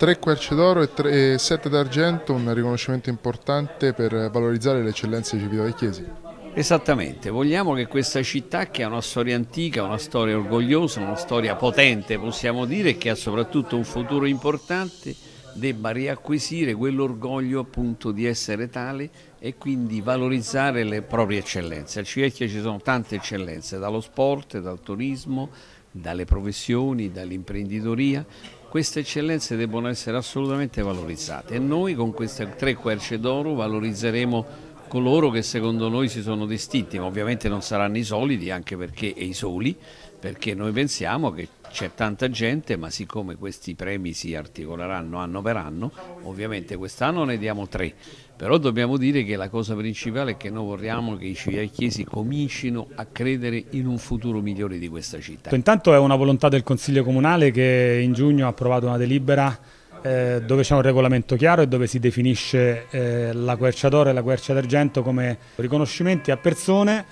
tre querce d'oro e, 3, e 7 d'argento, un riconoscimento importante per valorizzare le eccellenze di Civitavecchiesi. Esattamente, vogliamo che questa città che ha una storia antica, una storia orgogliosa, una storia potente possiamo dire che ha soprattutto un futuro importante debba riacquisire quell'orgoglio appunto di essere tale e quindi valorizzare le proprie eccellenze. Al Civecchia ci sono tante eccellenze, dallo sport, dal turismo, dalle professioni, dall'imprenditoria. Queste eccellenze debbono essere assolutamente valorizzate e noi con queste tre querce d'oro valorizzeremo coloro che secondo noi si sono distinti, ma ovviamente non saranno i soliti anche perché e i soli, perché noi pensiamo che c'è tanta gente, ma siccome questi premi si articoleranno anno per anno, ovviamente quest'anno ne diamo tre, però dobbiamo dire che la cosa principale è che noi vorremmo che i civiacchiesi comincino a credere in un futuro migliore di questa città. Intanto è una volontà del Consiglio Comunale che in giugno ha approvato una delibera eh, dove c'è un regolamento chiaro e dove si definisce eh, la quercia d'oro e la quercia d'argento come riconoscimenti a persone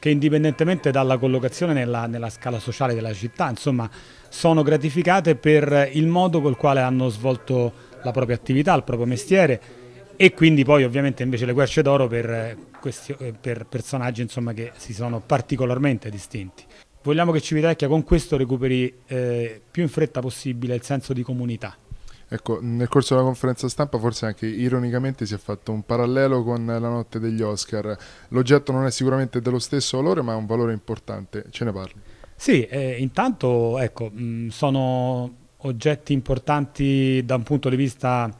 che indipendentemente dalla collocazione nella, nella, scala sociale della città, insomma, sono gratificate per il modo col quale hanno svolto la propria attività, il proprio mestiere e quindi poi ovviamente invece le querce d'oro per, eh, eh, per, personaggi insomma, che si sono particolarmente distinti. Vogliamo che Civitavecchia con questo recuperi eh, più in fretta possibile il senso di comunità. Ecco, nel corso della conferenza stampa forse anche ironicamente si è fatto un parallelo con la notte degli Oscar. L'oggetto non è sicuramente dello stesso valore, ma è un valore importante. Ce ne parli? Sì, eh, intanto ecco, mh, mm, sono oggetti importanti da un punto di vista...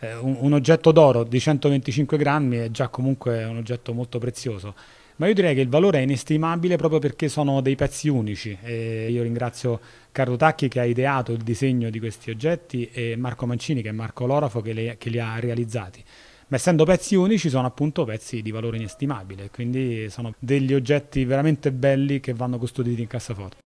Eh, un, un oggetto d'oro di 125 grammi è già comunque un oggetto molto prezioso ma io direi che il valore è inestimabile proprio perché sono dei pezzi unici. E io ringrazio Carlo Tacchi che ha ideato il disegno di questi oggetti e Marco Mancini che è Marco Lorafo che li, che li ha realizzati ma essendo pezzi unici sono appunto pezzi di valore inestimabile, quindi sono degli oggetti veramente belli che vanno custoditi in cassaforte.